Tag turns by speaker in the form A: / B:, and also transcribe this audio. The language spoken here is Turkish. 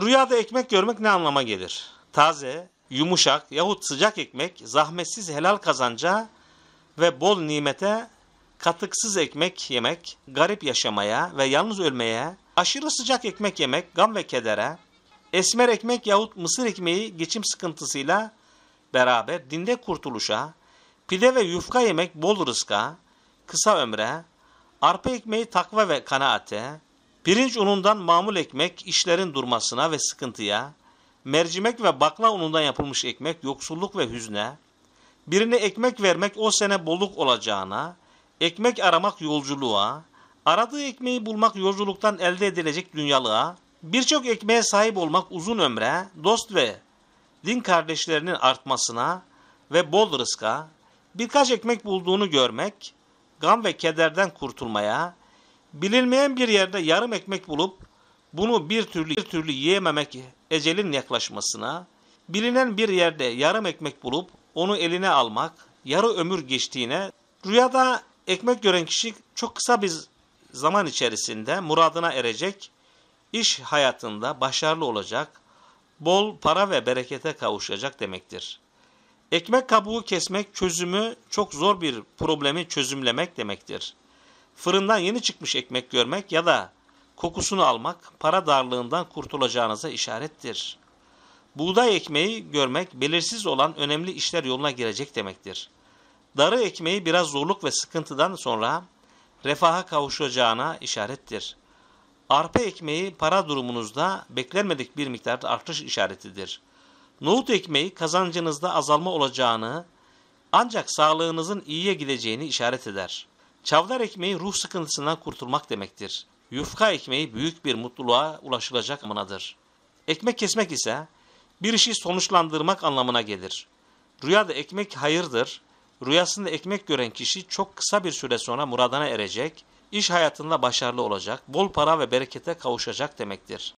A: Rüyada ekmek görmek ne anlama gelir? Taze, yumuşak yahut sıcak ekmek zahmetsiz helal kazanca ve bol nimete katıksız ekmek yemek, garip yaşamaya ve yalnız ölmeye, aşırı sıcak ekmek yemek gam ve kedere, esmer ekmek yahut mısır ekmeği geçim sıkıntısıyla beraber dinde kurtuluşa, pide ve yufka yemek bol rızka, kısa ömre, arpa ekmeği takva ve kanaate, Pirinç unundan mamul ekmek işlerin durmasına ve sıkıntıya, mercimek ve bakla unundan yapılmış ekmek yoksulluk ve hüzne, birine ekmek vermek o sene bolluk olacağına, ekmek aramak yolculuğa, aradığı ekmeği bulmak yolculuktan elde edilecek dünyalığa, birçok ekmeğe sahip olmak uzun ömre, dost ve din kardeşlerinin artmasına ve bol rızka, birkaç ekmek bulduğunu görmek, gam ve kederden kurtulmaya, Bilinmeyen bir yerde yarım ekmek bulup bunu bir türlü bir türlü yiyememek ecelin yaklaşmasına, bilinen bir yerde yarım ekmek bulup onu eline almak, yarı ömür geçtiğine, rüyada ekmek gören kişi çok kısa bir zaman içerisinde muradına erecek, iş hayatında başarılı olacak, bol para ve berekete kavuşacak demektir. Ekmek kabuğu kesmek çözümü çok zor bir problemi çözümlemek demektir fırından yeni çıkmış ekmek görmek ya da kokusunu almak para darlığından kurtulacağınıza işarettir. Buğday ekmeği görmek belirsiz olan önemli işler yoluna girecek demektir. Darı ekmeği biraz zorluk ve sıkıntıdan sonra refaha kavuşacağına işarettir. Arpa ekmeği para durumunuzda beklenmedik bir miktarda artış işaretidir. Nohut ekmeği kazancınızda azalma olacağını ancak sağlığınızın iyiye gideceğini işaret eder.'' Çavdar ekmeği ruh sıkıntısından kurtulmak demektir. Yufka ekmeği büyük bir mutluluğa ulaşılacak manadır. Ekmek kesmek ise bir işi sonuçlandırmak anlamına gelir. Rüyada ekmek hayırdır. Rüyasında ekmek gören kişi çok kısa bir süre sonra muradına erecek, iş hayatında başarılı olacak, bol para ve berekete kavuşacak demektir.